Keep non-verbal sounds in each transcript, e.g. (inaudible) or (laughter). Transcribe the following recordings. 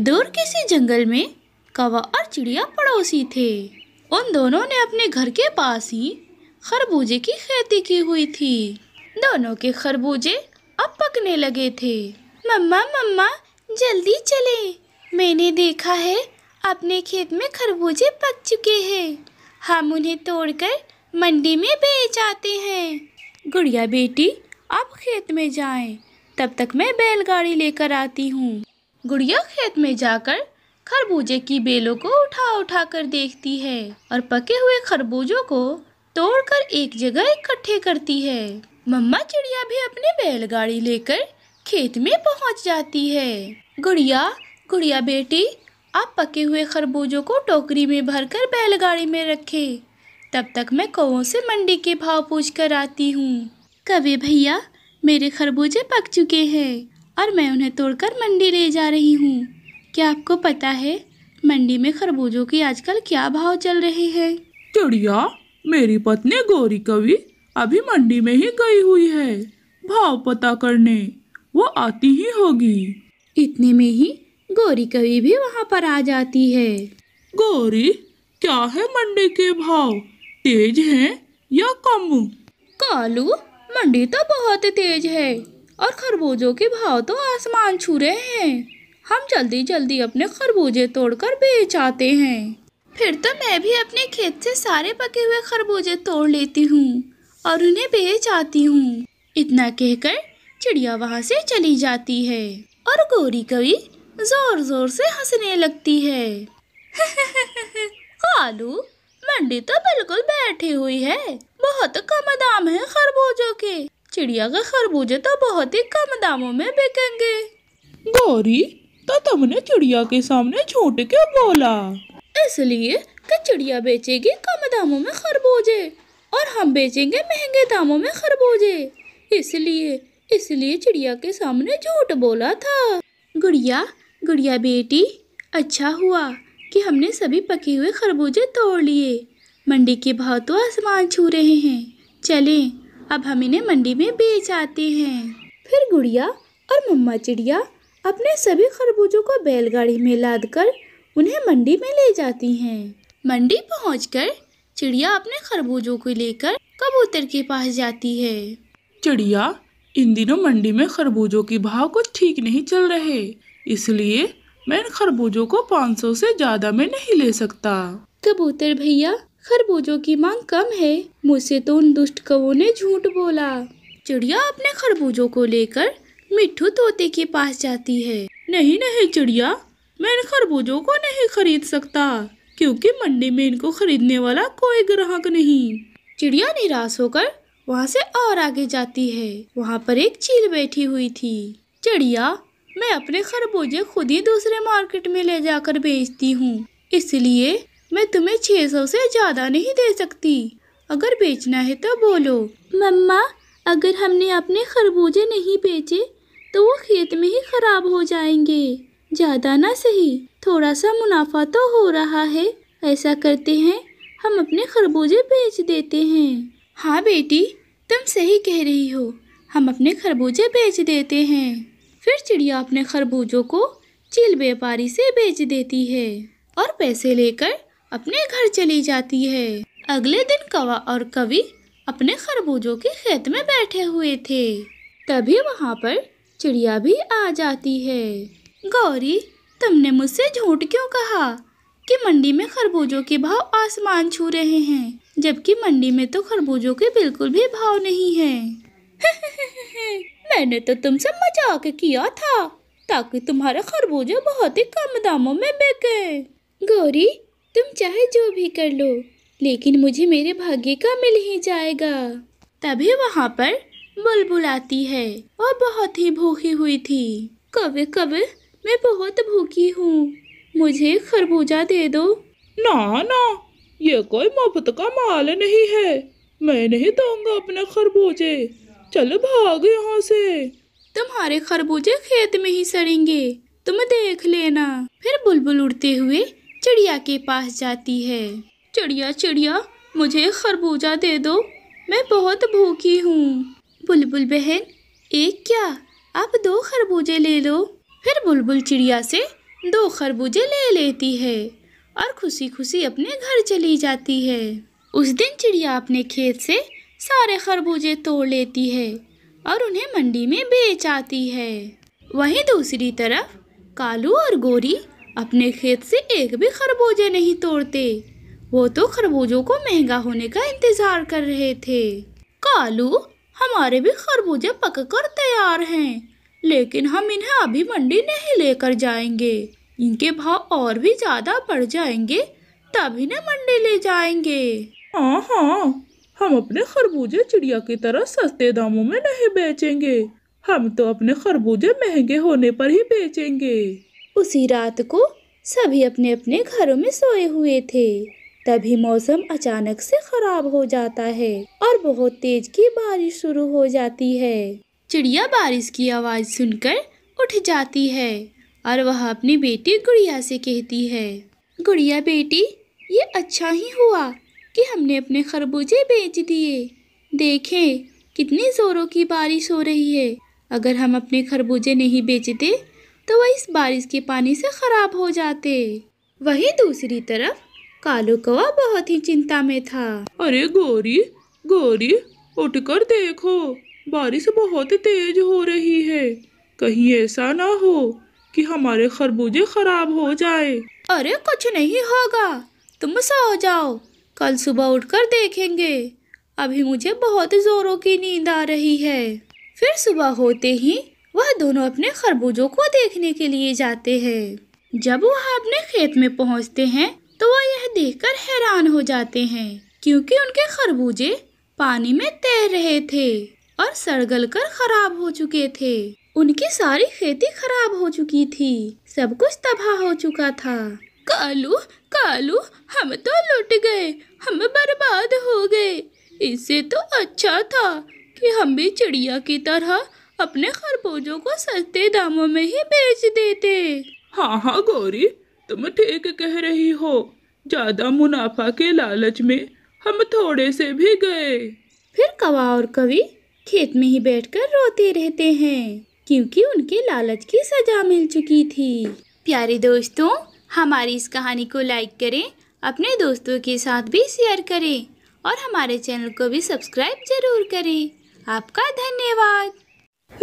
दूर किसी जंगल में कवा और चिड़िया पड़ोसी थे उन दोनों ने अपने घर के पास ही खरबूजे की खेती की हुई थी दोनों के खरबूजे अब पकने लगे थे मम्मा मम्मा जल्दी चले मैंने देखा है अपने खेत में खरबूजे पक चुके हैं हम उन्हें तोड़कर मंडी में बेच आते हैं गुड़िया बेटी आप खेत में जाएं, तब तक मैं बैलगाड़ी लेकर आती हूँ गुड़िया खेत में जाकर खरबूजे की बेलों को उठा उठा कर देखती है और पके हुए खरबूजों को तोड़कर एक जगह इकट्ठे करती है मम्मा चिड़िया भी अपनी बैलगाड़ी लेकर खेत में पहुंच जाती है गुड़िया गुड़िया बेटी आप पके हुए खरबूजों को टोकरी में भरकर बैलगाड़ी में रखें तब तक मैं कौओं से मंडी के भाव पूछ कर आती हूँ कवे भैया मेरे खरबूजे पक चुके हैं और मैं उन्हें तोड़कर मंडी ले जा रही हूँ क्या आपको पता है मंडी में खरबूजों की आजकल क्या भाव चल रहे हैं चिड़िया मेरी पत्नी गौरी कवि अभी मंडी में ही गई हुई है भाव पता करने वो आती ही होगी इतने में ही गौरी कवि भी वहाँ पर आ जाती है गौरी क्या है मंडी के भाव तेज हैं या कम कालू मंडी तो बहुत तेज है और खरबूजों के भाव तो आसमान छू रहे हैं हम जल्दी जल्दी अपने खरबूजे तोड़कर बेच आते हैं फिर तो मैं भी अपने खेत से सारे पके हुए खरबूजे तोड़ लेती हूँ और उन्हें बेच आती हूँ इतना कहकर चिड़िया वहाँ से चली जाती है और गोरी कवि जोर जोर से हंसने लगती है कालू (laughs) मंडी तो बिल्कुल बैठी हुई है बहुत कम दाम है खरबूजों के चिड़िया के खरबूजे तो बहुत ही कम दामों में बिकेंगे गौरी तो तुमने चिड़िया के सामने झूठ क्यों बोला इसलिए कि चिड़िया बेचेगी कम दामों में खरबूजे और हम बेचेंगे महंगे दामों में खरबूजे इसलिए इसलिए चिड़िया के सामने झूठ बोला था गुड़िया गुड़िया बेटी अच्छा हुआ कि हमने सभी पके हुए खरबूजे तोड़ लिए मंडी के भाव तो आसमान छू रहे हैं चलें अब हम इन्हें मंडी में बेच आते हैं फिर गुड़िया और मम्मा चिड़िया अपने सभी खरबूजों को बैलगाड़ी में लाद कर उन्हें मंडी में ले जाती हैं मंडी पहुंचकर चिड़िया अपने खरबूजों को लेकर कबूतर के पास जाती है चिड़िया इन दिनों मंडी में खरबूजों की भाव कुछ ठीक नहीं चल रहे इसलिए मैं इन खरबूजों को 500 से ज़्यादा में नहीं ले सकता कबूतर भैया खरबूजों की मांग कम है मुझसे तो उन दुष्ट कवों ने झूठ बोला चिड़िया अपने खरबूजों को लेकर मिठू तोते के पास जाती है नहीं नहीं चिड़िया मैं इन खरबूजों को नहीं खरीद सकता क्योंकि मंडी में इनको खरीदने वाला कोई ग्राहक नहीं चिड़िया निराश होकर वहाँ से और आगे जाती है वहाँ पर एक चील बैठी हुई थी चिड़िया मैं अपने खरबूजे खुद ही दूसरे मार्केट में ले जाकर बेचती हूँ इसलिए मैं तुम्हें छः सौ से ज़्यादा नहीं दे सकती अगर बेचना है तो बोलो मम्मा अगर हमने अपने खरबूजे नहीं बेचे तो वो खेत में ही ख़राब हो जाएंगे ज़्यादा ना सही थोड़ा सा मुनाफा तो हो रहा है ऐसा करते हैं हम अपने खरबूजे बेच देते हैं हाँ बेटी तुम सही कह रही हो हम अपने खरबूजे बेच देते हैं फिर चिड़िया अपने खरबूजों को चील व्यापारी से बेच देती है और पैसे लेकर अपने घर चली जाती है अगले दिन कवा और कवि अपने खरबूजों के खेत में बैठे हुए थे तभी वहाँ पर चिड़िया भी आ जाती है गौरी तुमने मुझसे झूठ क्यों कहा कि मंडी में खरबूजों के भाव आसमान छू रहे हैं जबकि मंडी में तो खरबूजों के बिल्कुल भी भाव नहीं है (laughs) मैंने तो तुमसे मजाक किया था ताकि तुम्हारे खरबूजे बहुत ही कम दामों में बिके गौरी तुम चाहे जो भी कर लो लेकिन मुझे मेरे भाग्य का मिल ही जाएगा तभी वहाँ पर बुलबुल आती है और बहुत ही भूखी हुई थी कब कब मैं बहुत भूखी हूँ मुझे खरबूजा दे दो ना ना ये कोई मुफ्त का माल नहीं है मैं नहीं दूंगा अपने खरबूजे चलो भाग यहाँ से तुम्हारे खरबूजे खेत में ही सड़ेंगे तुम देख लेना फिर बुलबुल उड़ते हुए चिड़िया के पास जाती है चिड़िया चिड़िया मुझे खरबूजा दे दो मैं बहुत भूखी हूँ बुलबुल बहन एक क्या आप दो खरबूजे ले लो फिर बुलबुल चिड़िया से दो खरबूजे ले लेती है और खुशी खुशी अपने घर चली जाती है उस दिन चिड़िया अपने खेत से सारे खरबूजे तोड़ लेती है और उन्हें मंडी में बेच आती है वहीं दूसरी तरफ कालू और गोरी अपने खेत से एक भी खरबूजे नहीं तोड़ते वो तो खरबूजों को महंगा होने का इंतजार कर रहे थे कालू हमारे भी खरबूजे पक कर तैयार हैं लेकिन हम इन्हें अभी मंडी नहीं लेकर जाएंगे इनके भाव और भी ज्यादा बढ़ जाएंगे तब इन्हें मंडी ले जाएंगे हाँ हाँ हम अपने खरबूजे चिड़िया की तरह सस्ते दामों में नहीं बेचेंगे हम तो अपने खरबूजे महंगे होने पर ही बेचेंगे उसी रात को सभी अपने अपने घरों में सोए हुए थे तभी मौसम अचानक से खराब हो जाता है और बहुत तेज की बारिश शुरू हो जाती है चिड़िया बारिश की आवाज़ सुनकर उठ जाती है और वह अपनी बेटी गुड़िया से कहती है गुड़िया बेटी ये अच्छा ही हुआ कि हमने अपने खरबूजे बेच दिए देखें कितनी ज़ोरों की बारिश हो रही है अगर हम अपने खरबूजे नहीं बेचते तो वह इस बारिश के पानी से खराब हो जाते वहीं दूसरी तरफ कालू कौवा बहुत ही चिंता में था अरे गौरी गौरी उठकर देखो बारिश बहुत तेज हो रही है कहीं ऐसा ना हो कि हमारे खरबूजे खराब हो जाए अरे कुछ नहीं होगा तुम सो जाओ कल सुबह उठकर देखेंगे अभी मुझे बहुत जोरों की नींद आ रही है फिर सुबह होते ही वह दोनों अपने खरबूजों को देखने के लिए जाते हैं जब वह अपने खेत में पहुंचते हैं तो वह यह देखकर हैरान हो जाते हैं क्योंकि उनके खरबूजे पानी में तैर रहे थे और सड़गल कर खराब हो चुके थे उनकी सारी खेती खराब हो चुकी थी सब कुछ तबाह हो चुका था कालू कालू हम तो लुट गए हम बर्बाद हो गए इससे तो अच्छा था कि हम भी चिड़िया की तरह अपने खरबूजों को सस्ते दामों में ही बेच देते हाँ हाँ गौरी तुम ठीक कह रही हो ज्यादा मुनाफा के लालच में हम थोड़े से भी गए फिर कवा और कवि खेत में ही बैठकर रोते रहते हैं क्योंकि उनके लालच की सजा मिल चुकी थी प्यारे दोस्तों हमारी इस कहानी को लाइक करें अपने दोस्तों के साथ भी शेयर करें और हमारे चैनल को भी सब्सक्राइब जरूर करें आपका धन्यवाद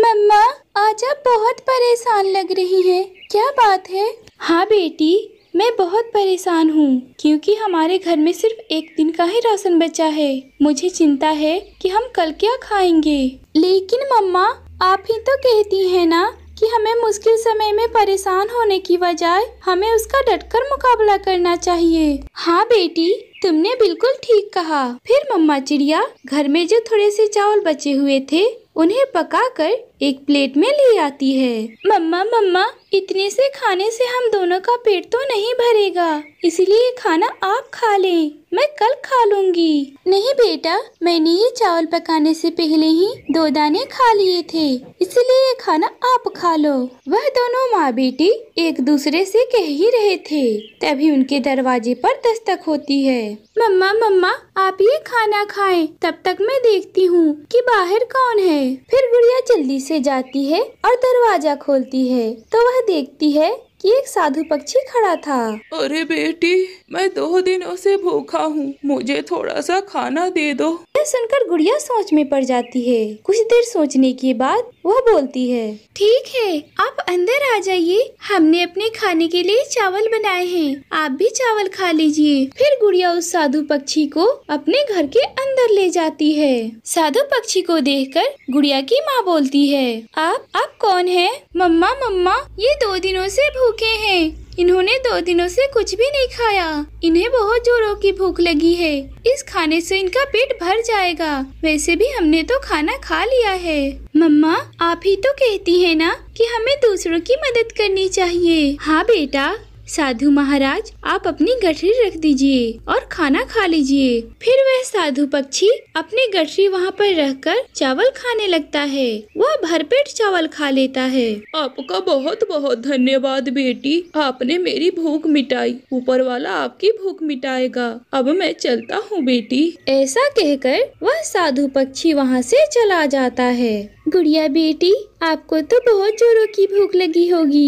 मम्मा आज आप बहुत परेशान लग रही हैं क्या बात है हाँ बेटी मैं बहुत परेशान हूँ क्योंकि हमारे घर में सिर्फ एक दिन का ही राशन बचा है मुझे चिंता है कि हम कल क्या खाएंगे लेकिन मम्मा आप ही तो कहती हैं ना कि हमें मुश्किल समय में परेशान होने की बजाय हमें उसका डटकर मुकाबला करना चाहिए हाँ बेटी तुमने बिल्कुल ठीक कहा फिर मम्मा चिड़िया घर में जो थोड़े से चावल बचे हुए थे उन्हें पकाकर एक प्लेट में ले आती है मम्मा मम्मा इतने से खाने से हम दोनों का पेट तो नहीं भरेगा इसलिए खाना आप खा लें मैं कल खा लूंगी नहीं बेटा मैंने ये चावल पकाने से पहले ही दो दाने खा लिए थे इसलिए ये खाना आप खा लो वह दोनों माँ बेटी एक दूसरे से कह ही रहे थे तभी उनके दरवाजे पर दस्तक होती है मम्मा मम्मा आप ये खाना खाएं तब तक मैं देखती हूँ कि बाहर कौन है फिर गुड़िया जल्दी से जाती है और दरवाजा खोलती है तो वह देखती है कि एक साधु पक्षी खड़ा था अरे बेटी मैं दो दिनों से भूखा हूँ मुझे थोड़ा सा खाना दे दो यह सुनकर गुड़िया सोच में पड़ जाती है कुछ देर सोचने के बाद वह बोलती है ठीक है आप अंदर आ जाइए हमने अपने खाने के लिए चावल बनाए हैं आप भी चावल खा लीजिए फिर गुड़िया उस साधु पक्षी को अपने घर के अंदर ले जाती है साधु पक्षी को कर गुड़िया की माँ बोलती है आप आप कौन है मम्मा मम्मा ये दो दिनों से भूखे हैं इन्होंने दो दिनों से कुछ भी नहीं खाया इन्हें बहुत जोरों की भूख लगी है इस खाने से इनका पेट भर जाएगा वैसे भी हमने तो खाना खा लिया है मम्मा आप ही तो कहती है ना कि हमें दूसरों की मदद करनी चाहिए हाँ बेटा साधु महाराज आप अपनी गठरी रख दीजिए और खाना खा लीजिए फिर वह साधु पक्षी अपनी गठरी वहाँ पर रहकर चावल खाने लगता है वह भरपेट चावल खा लेता है आपका बहुत बहुत धन्यवाद बेटी आपने मेरी भूख मिटाई ऊपर वाला आपकी भूख मिटाएगा अब मैं चलता हूँ बेटी ऐसा कहकर वह साधु पक्षी वहाँ से चला जाता है गुड़िया बेटी आपको तो बहुत जोरों की भूख लगी होगी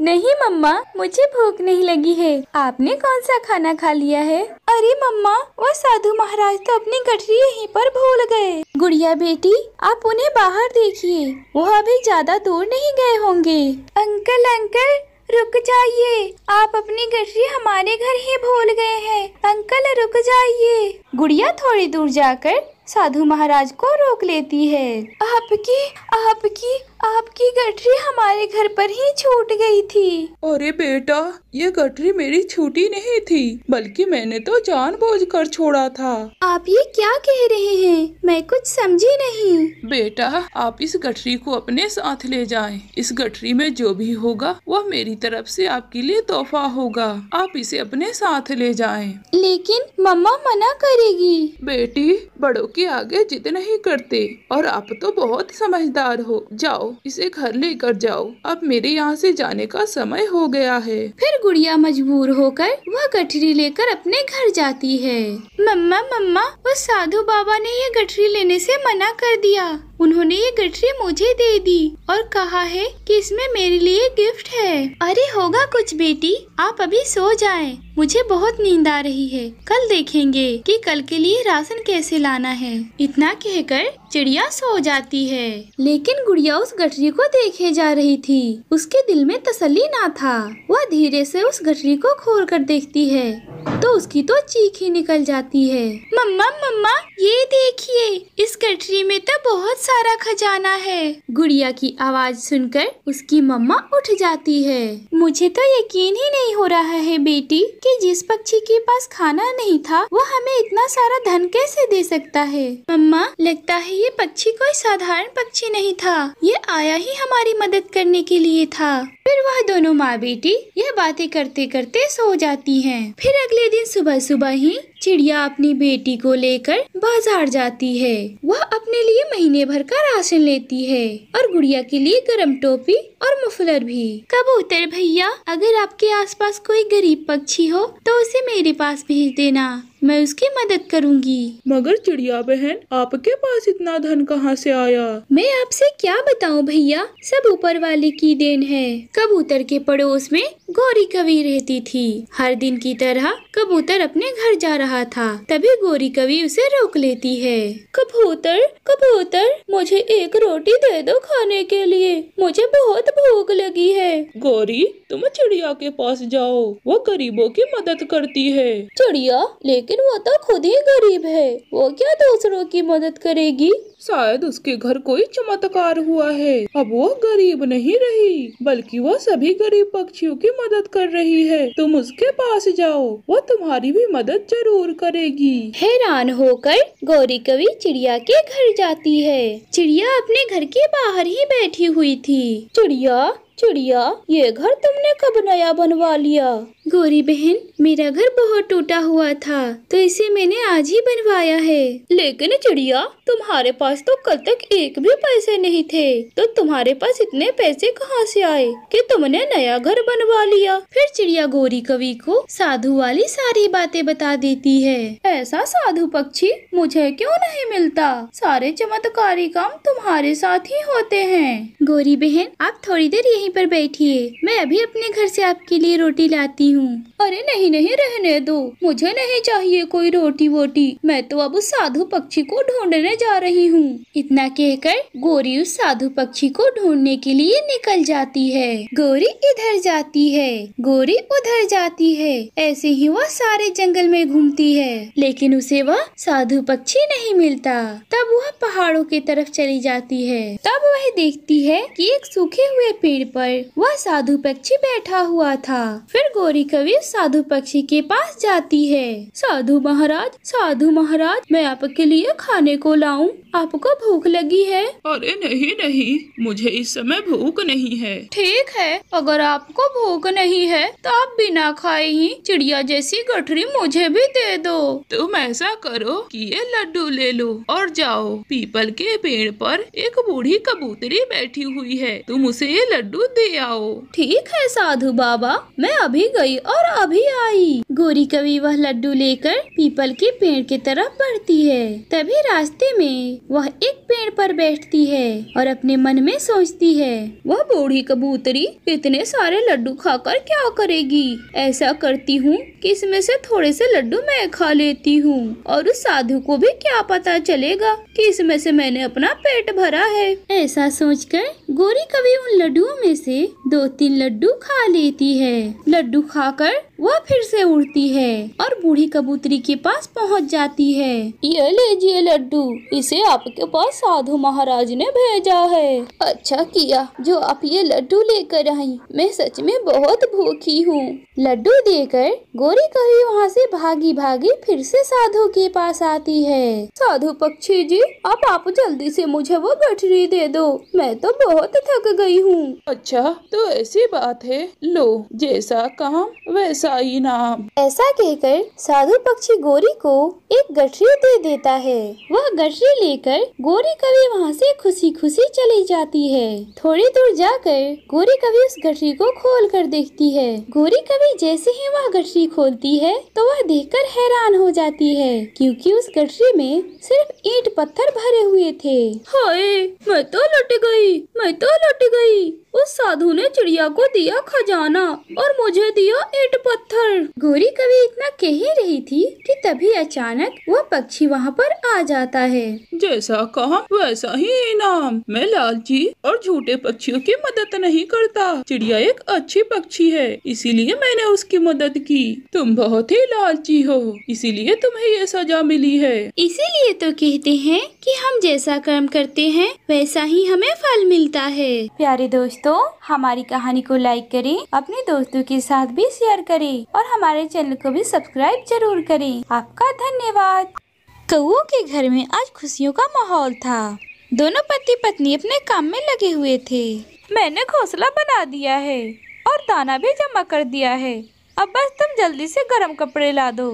(laughs) नहीं मम्मा मुझे मुझे भूख नहीं लगी है आपने कौन सा खाना खा लिया है अरे मम्मा वो साधु महाराज तो अपनी गठरी यहीं पर भूल गए गुड़िया बेटी आप उन्हें बाहर देखिए वो अभी ज्यादा दूर नहीं गए होंगे अंकल अंकल रुक जाइए आप अपनी गठरी हमारे घर ही भूल गए हैं अंकल रुक जाइए गुड़िया थोड़ी दूर जाकर साधु महाराज को रोक लेती है आपकी आपकी आपकी गठरी हमारे घर पर ही छूट गई थी अरे बेटा ये गठरी मेरी छूटी नहीं थी बल्कि मैंने तो बोझ कर छोड़ा था आप ये क्या कह रहे हैं मैं कुछ समझी नहीं बेटा आप इस गठरी को अपने साथ ले जाएं। इस गठरी में जो भी होगा वह मेरी तरफ से आपके लिए तोहफा होगा आप इसे अपने साथ ले जाए लेकिन मम्मा मना करेगी बेटी बड़ों के आगे जिद नहीं करते और आप तो बहुत समझदार हो जाओ इसे घर लेकर जाओ अब मेरे यहाँ से जाने का समय हो गया है फिर गुड़िया मजबूर होकर वह गठरी लेकर अपने घर जाती है मम्मा मम्मा वो साधु बाबा ने ये गठरी लेने से मना कर दिया उन्होंने ये गठरी मुझे दे दी और कहा है कि इसमें मेरे लिए गिफ्ट है अरे होगा कुछ बेटी आप अभी सो जाएं। मुझे बहुत नींद आ रही है कल देखेंगे कि कल के लिए राशन कैसे लाना है इतना कहकर चिड़िया सो जाती है लेकिन गुड़िया उस गठरी को देखे जा रही थी उसके दिल में तसली ना था वह धीरे से उस गठरी को खोल कर देखती है उसकी तो चीख ही निकल जाती है मम्मा मम्मा ये देखिए इस कटरी में तो बहुत सारा खजाना है गुड़िया की आवाज सुनकर उसकी मम्मा उठ जाती है मुझे तो यकीन ही नहीं हो रहा है बेटी कि जिस पक्षी के पास खाना नहीं था वो हमें इतना सारा धन कैसे दे सकता है मम्मा लगता है ये पक्षी कोई साधारण पक्षी नहीं था ये आया ही हमारी मदद करने के लिए था फिर वह दोनों माँ बेटी यह बातें करते करते सो जाती हैं। फिर अगले दिन दिन सुबह सुबह ही चिड़िया अपनी बेटी को लेकर बाजार जाती है वह अपने लिए महीने भर का राशन लेती है और गुड़िया के लिए गर्म टोपी और मुफलर भी कबूतर भैया अगर आपके आसपास कोई गरीब पक्षी हो तो उसे मेरे पास भेज देना मैं उसकी मदद करूंगी मगर चिड़िया बहन आपके पास इतना धन कहाँ से आया मैं आपसे क्या बताऊं भैया सब ऊपर वाले की देन है कबूतर के पड़ोस में गौरी कवि रहती थी हर दिन की तरह कबूतर अपने घर जा रहा था तभी गौरी कवि उसे रोक लेती है कबूतर कबूतर मुझे एक रोटी दे दो खाने के लिए मुझे बहुत भूख लगी है गौरी तुम चिड़िया के पास जाओ वो गरीबों की मदद करती है चिड़िया लेकिन लेकिन वो तो खुद ही गरीब है वो क्या दूसरों की मदद करेगी शायद उसके घर कोई चमत्कार हुआ है अब वो गरीब नहीं रही बल्कि वो सभी गरीब पक्षियों की मदद कर रही है तुम उसके पास जाओ वो तुम्हारी भी मदद जरूर करेगी हैरान होकर गौरी कवि चिड़िया के घर जाती है चिड़िया अपने घर के बाहर ही बैठी हुई थी चिड़िया चिड़िया ये घर तुमने कब नया बनवा लिया गोरी बहन मेरा घर बहुत टूटा हुआ था तो इसे मैंने आज ही बनवाया है लेकिन चिड़िया तुम्हारे पास तो कल तक एक भी पैसे नहीं थे तो तुम्हारे पास इतने पैसे कहाँ से आए कि तुमने नया घर बनवा लिया फिर चिड़िया गोरी कवि को साधु वाली सारी बातें बता देती है ऐसा साधु पक्षी मुझे क्यों नहीं मिलता सारे चमत्कारी काम तुम्हारे साथ ही होते हैं गोरी बहन आप थोड़ी देर यही यहीं पर बैठिए मैं अभी अपने घर से आपके लिए रोटी लाती हूँ अरे नहीं नहीं रहने दो मुझे नहीं चाहिए कोई रोटी वोटी मैं तो अब उस साधु पक्षी को ढूंढने जा रही हूँ इतना कहकर गोरी उस साधु पक्षी को ढूंढने के लिए निकल जाती है गोरी इधर जाती है गोरी उधर जाती है ऐसे ही वह सारे जंगल में घूमती है लेकिन उसे वह साधु पक्षी नहीं मिलता तब वह पहाड़ों की तरफ चली जाती है तब वह देखती है कि एक सूखे हुए पेड़ पर वह साधु पक्षी बैठा हुआ था फिर गोरी कवि साधु पक्षी के पास जाती है साधु महाराज साधु महाराज मैं आपके लिए खाने को लाऊं आपको भूख लगी है अरे नहीं नहीं मुझे इस समय भूख नहीं है ठीक है अगर आपको भूख नहीं है तो आप बिना खाए ही चिड़िया जैसी गठरी मुझे भी दे दो तुम ऐसा करो कि ये लड्डू ले लो और जाओ पीपल के पेड़ पर एक बूढ़ी कबूतरी बैठी हुई है तुम उसे ये लड्डू दे आओ ठीक है साधु बाबा मैं अभी गई और अभी आई गोरी कवि वह लड्डू लेकर पीपल के पेड़ के तरफ बढ़ती है तभी रास्ते में वह एक पेड़ पर बैठती है और अपने मन में सोचती है वह बूढ़ी कबूतरी इतने सारे लड्डू खाकर क्या करेगी ऐसा करती हूँ कि इसमें से थोड़े से लड्डू मैं खा लेती हूँ और उस साधु को भी क्या पता चलेगा कि इसमें से मैंने अपना पेट भरा है ऐसा सोचकर गोरी कवि उन लड्डुओं में से दो तीन लड्डू खा लेती है लड्डू खाकर वह फिर से उड़ती है और बूढ़ी कबूतरी के पास पहुंच जाती है ये लीजिए लड्डू इसे आपके पास साधु महाराज ने भेजा है अच्छा किया जो आप ये लड्डू लेकर आई मैं सच में बहुत भूखी हूँ लड्डू देकर गोरी कभी वहाँ से भागी भागी फिर से साधु के पास आती है साधु पक्षी जी अब आप जल्दी से मुझे वो गठरी दे दो मैं तो बहुत थक गई हूँ अच्छा तो ऐसी बात है लो जैसा काम वैसा चाहिए ना ऐसा कहकर साधु पक्षी गोरी को एक गठरी दे देता है वह गठरी लेकर गोरी कवि वहाँ से खुशी खुशी चली जाती है थोड़ी दूर जाकर गोरी कवि उस गठरी को खोल कर देखती है गोरी कवि जैसे ही वह गठरी खोलती है तो वह कर हैरान हो जाती है क्योंकि उस गठरी में सिर्फ ईट पत्थर भरे हुए थे हाय मैं तो लुट गई मैं तो लुट गई उस साधु ने चिड़िया को दिया खजाना और मुझे दिया ईट पत्थर गोरी कभी इतना कह ही रही थी कि तभी अचानक वह पक्षी वहाँ पर आ जाता है जैसा कहा वैसा ही इनाम मैं लालची और झूठे पक्षियों की मदद नहीं करता चिड़िया एक अच्छी पक्षी है इसीलिए मैंने उसकी मदद की तुम बहुत ही लालची हो इसीलिए तुम्हें ये सजा मिली है इसीलिए तो कहते हैं कि हम जैसा कर्म करते हैं वैसा ही हमें फल मिलता है प्यारे दोस्त दोस्तों हमारी कहानी को लाइक करें अपने दोस्तों के साथ भी शेयर करें और हमारे चैनल को भी सब्सक्राइब जरूर करें आपका धन्यवाद कौ के घर में आज खुशियों का माहौल था दोनों पति पत्नी अपने काम में लगे हुए थे मैंने घोसला बना दिया है और दाना भी जमा कर दिया है अब बस तुम जल्दी से गर्म कपड़े ला दो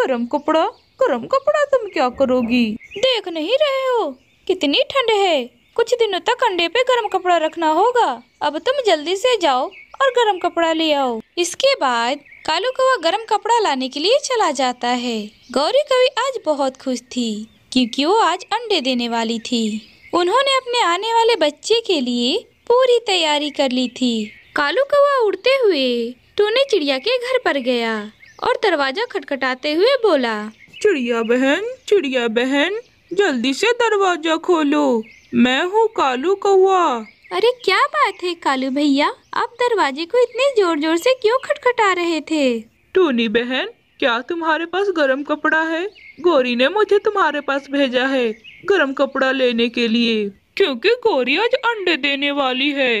गर्म कपड़ा गर्म कपड़ा तुम क्या करोगी देख नहीं रहे हो कितनी ठंड है कुछ दिनों तक अंडे पे गर्म कपड़ा रखना होगा अब तुम जल्दी से जाओ और गर्म कपड़ा ले आओ इसके बाद कालू कौवा गर्म कपड़ा लाने के लिए चला जाता है गौरी कवि आज बहुत खुश थी क्योंकि वो आज अंडे देने वाली थी उन्होंने अपने आने वाले बच्चे के लिए पूरी तैयारी कर ली थी कालू कौवा उड़ते हुए टूने चिड़िया के घर पर गया और दरवाजा खटखटाते हुए बोला चिड़िया बहन चिड़िया बहन जल्दी से दरवाजा खोलो मैं हूँ कालू कौआ अरे क्या बात है कालू भैया आप दरवाजे को इतने जोर जोर से क्यों खटखटा रहे थे टोनी बहन क्या तुम्हारे पास गर्म कपड़ा है गोरी ने मुझे तुम्हारे पास भेजा है गर्म कपड़ा लेने के लिए क्योंकि गोरी आज अंडे देने वाली है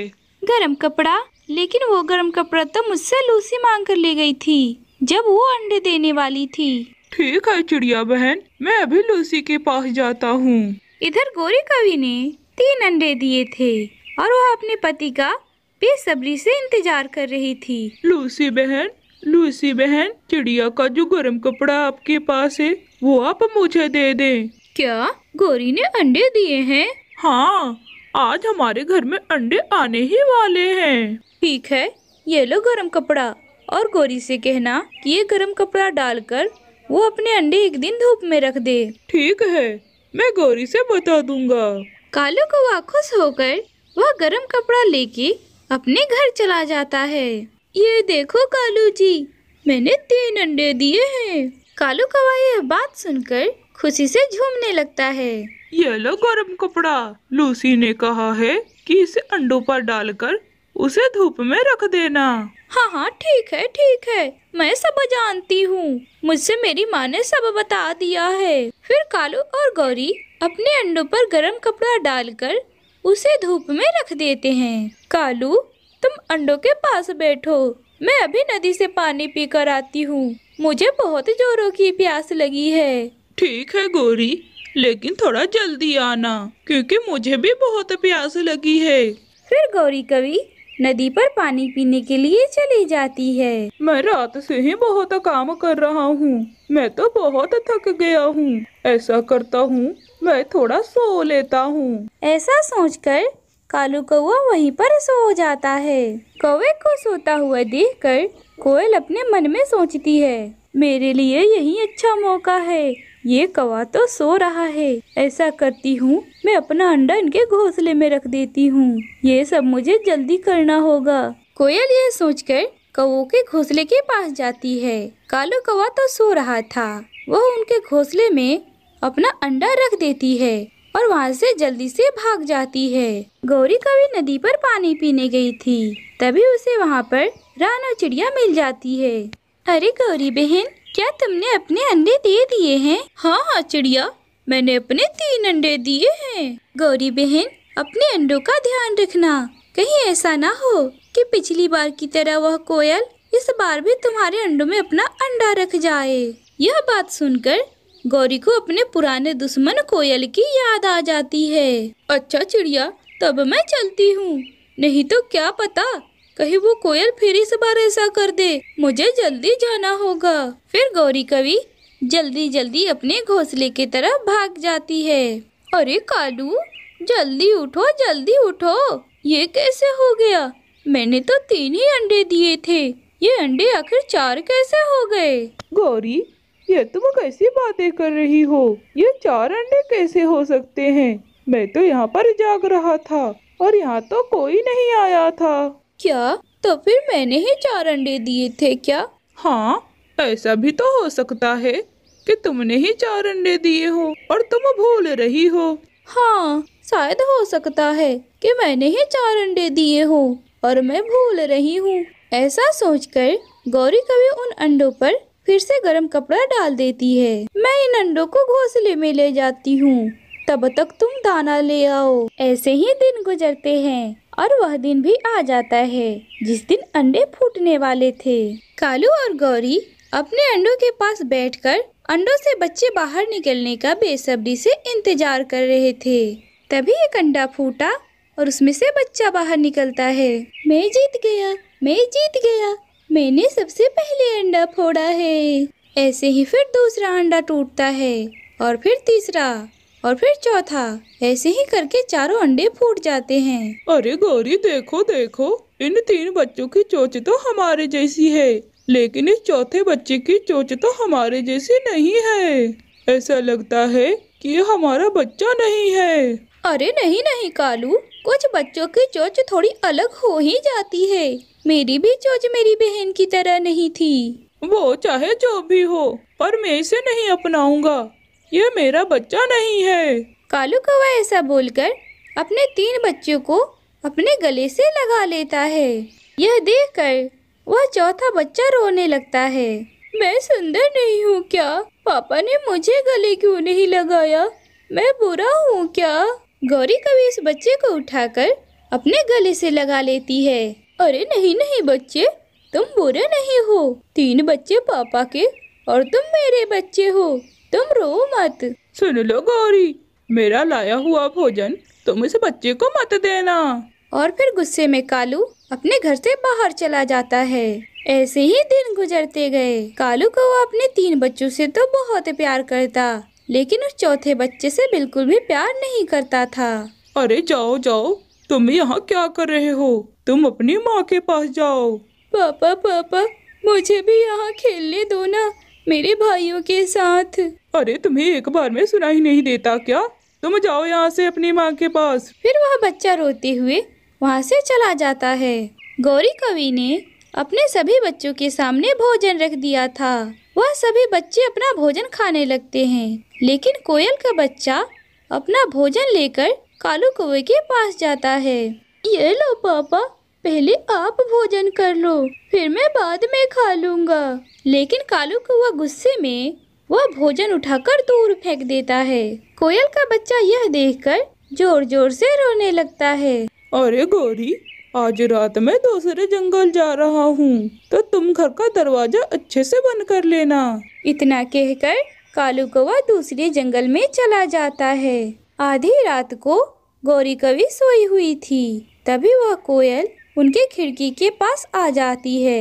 गर्म कपड़ा लेकिन वो गर्म कपड़ा तो मुझसे लूसी मांग कर ले गई थी जब वो अंडे देने वाली थी ठीक है चिड़िया बहन मैं अभी लूसी के पास जाता हूँ इधर गोरी कवि ने तीन अंडे दिए थे और वह अपने पति का बेसब्री से इंतजार कर रही थी लूसी बहन लूसी बहन चिड़िया का जो गर्म कपड़ा आपके पास है वो आप मुझे दे दें क्या गोरी ने अंडे दिए हैं हाँ आज हमारे घर में अंडे आने ही वाले हैं ठीक है ये लो गरम कपड़ा और गोरी से कहना कि ये गर्म कपड़ा डालकर वो अपने अंडे एक दिन धूप में रख दे ठीक है मैं गौरी से बता दूंगा कालू को खुश होकर वह गरम कपड़ा लेके अपने घर चला जाता है ये देखो कालू जी मैंने तीन अंडे दिए हैं कालू कवा यह बात सुनकर खुशी से झूमने लगता है ये लो गर्म कपड़ा लूसी ने कहा है कि इसे अंडों पर डालकर उसे धूप में रख देना हाँ हाँ ठीक है ठीक है मैं सब जानती हूँ मुझसे मेरी माँ ने सब बता दिया है फिर कालू और गौरी अपने अंडों पर गर्म कपड़ा डालकर उसे धूप में रख देते हैं कालू तुम अंडों के पास बैठो मैं अभी नदी से पानी पीकर आती हूँ मुझे बहुत जोरों की प्यास लगी है ठीक है गौरी लेकिन थोड़ा जल्दी आना क्योंकि मुझे भी बहुत प्यास लगी है फिर गौरी कवि नदी पर पानी पीने के लिए चली जाती है मैं रात से ही बहुत काम कर रहा हूँ मैं तो बहुत थक गया हूँ ऐसा करता हूँ मैं थोड़ा सो लेता हूँ ऐसा सोचकर कालू कौआ वहीं पर सो जाता है कौवे को सोता हुआ देखकर कोयल अपने मन में सोचती है मेरे लिए यही अच्छा मौका है ये कौवा तो सो रहा है ऐसा करती हूँ मैं अपना अंडा इनके घोंसले में रख देती हूँ ये सब मुझे जल्दी करना होगा कोयल यह सोचकर कौ के घोंसले के पास जाती है कालो कौवा तो सो रहा था वह उनके घोंसले में अपना अंडा रख देती है और वहाँ से जल्दी से भाग जाती है गौरी कवि नदी पर पानी पीने गई थी तभी उसे वहाँ पर रानो चिड़िया मिल जाती है अरे गौरी बहन क्या तुमने अपने अंडे दे दिए हैं हाँ हाँ चिड़िया मैंने अपने तीन अंडे दिए हैं गौरी बहन अपने अंडों का ध्यान रखना कहीं ऐसा ना हो कि पिछली बार की तरह वह कोयल इस बार भी तुम्हारे अंडों में अपना अंडा रख जाए यह बात सुनकर गौरी को अपने पुराने दुश्मन कोयल की याद आ जाती है अच्छा चिड़िया तब मैं चलती हूँ नहीं तो क्या पता कहीं वो कोयल फिर इस बार ऐसा कर दे मुझे जल्दी जाना होगा फिर गौरी कवि जल्दी जल्दी अपने घोंसले की तरफ भाग जाती है अरे कालू जल्दी उठो जल्दी उठो ये कैसे हो गया मैंने तो तीन ही अंडे दिए थे ये अंडे आखिर चार कैसे हो गए गौरी ये तुम कैसी बातें कर रही हो ये चार अंडे कैसे हो सकते हैं मैं तो यहाँ पर जाग रहा था और यहाँ तो कोई नहीं आया था क्या तो फिर मैंने ही चार अंडे दिए थे क्या हाँ ऐसा भी तो हो सकता है कि तुमने ही चार अंडे दिए हो और तुम भूल रही हो हाँ शायद हो सकता है कि मैंने ही चार अंडे दिए हो और मैं भूल रही हूँ ऐसा सोचकर गौरी कभी उन अंडों पर फिर से गर्म कपड़ा डाल देती है मैं इन अंडों को घोंसले में ले जाती हूँ तब तक तुम दाना ले आओ ऐसे ही दिन गुजरते हैं और वह दिन भी आ जाता है जिस दिन अंडे फूटने वाले थे कालू और गौरी अपने अंडों के पास बैठकर अंडों से बच्चे बाहर निकलने का बेसब्री से इंतजार कर रहे थे तभी एक अंडा फूटा और उसमें से बच्चा बाहर निकलता है मैं जीत गया मैं जीत गया मैंने सबसे पहले अंडा फोड़ा है ऐसे ही फिर दूसरा अंडा टूटता है और फिर तीसरा और फिर चौथा ऐसे ही करके चारों अंडे फूट जाते हैं अरे गौरी देखो देखो इन तीन बच्चों की चोच तो हमारे जैसी है लेकिन इस चौथे बच्चे की चोच तो हमारे जैसी नहीं है ऐसा लगता है कि ये हमारा बच्चा नहीं है अरे नहीं नहीं कालू कुछ बच्चों की चोच थोड़ी अलग हो ही जाती है मेरी भी चोच मेरी बहन की तरह नहीं थी वो चाहे जो भी हो पर मैं इसे नहीं अपनाऊंगा ये मेरा बच्चा नहीं है कालू कौवा ऐसा बोलकर अपने तीन बच्चों को अपने गले से लगा लेता है यह देखकर वह चौथा बच्चा रोने लगता है मैं सुंदर नहीं हूँ क्या पापा ने मुझे गले क्यों नहीं लगाया मैं बुरा हूँ क्या गौरी कभी इस बच्चे को उठाकर अपने गले से लगा लेती है अरे नहीं नहीं बच्चे तुम बुरे नहीं हो तीन बच्चे पापा के और तुम मेरे बच्चे हो तुम रो मत सुन लो गौरी मेरा लाया हुआ भोजन तुम इस बच्चे को मत देना और फिर गुस्से में कालू अपने घर से बाहर चला जाता है ऐसे ही दिन गुजरते गए कालू को वो अपने तीन बच्चों से तो बहुत प्यार करता लेकिन उस चौथे बच्चे से बिल्कुल भी प्यार नहीं करता था अरे जाओ जाओ तुम यहाँ क्या कर रहे हो तुम अपनी माँ के पास जाओ पापा पापा मुझे भी यहाँ खेलने दो ना मेरे भाइयों के साथ अरे तुम्हें एक बार में सुनाई नहीं देता क्या तुम जाओ यहाँ से अपनी माँ के पास फिर वह बच्चा रोते हुए वहाँ से चला जाता है गौरी कवि ने अपने सभी बच्चों के सामने भोजन रख दिया था वह सभी बच्चे अपना भोजन खाने लगते हैं लेकिन कोयल का बच्चा अपना भोजन लेकर कालू कौवे के पास जाता है ये लो पापा पहले आप भोजन कर लो फिर मैं बाद में खा लूंगा लेकिन कालू कौआ गुस्से में वह भोजन उठाकर दूर फेंक देता है कोयल का बच्चा यह देखकर जोर जोर से रोने लगता है अरे गौरी आज रात मैं दूसरे जंगल जा रहा हूँ तो तुम घर का दरवाजा अच्छे से बंद कर लेना इतना कहकर कालू कौवा दूसरे जंगल में चला जाता है आधी रात को गौरी कवि सोई हुई थी तभी वह कोयल उनके खिड़की के पास आ जाती है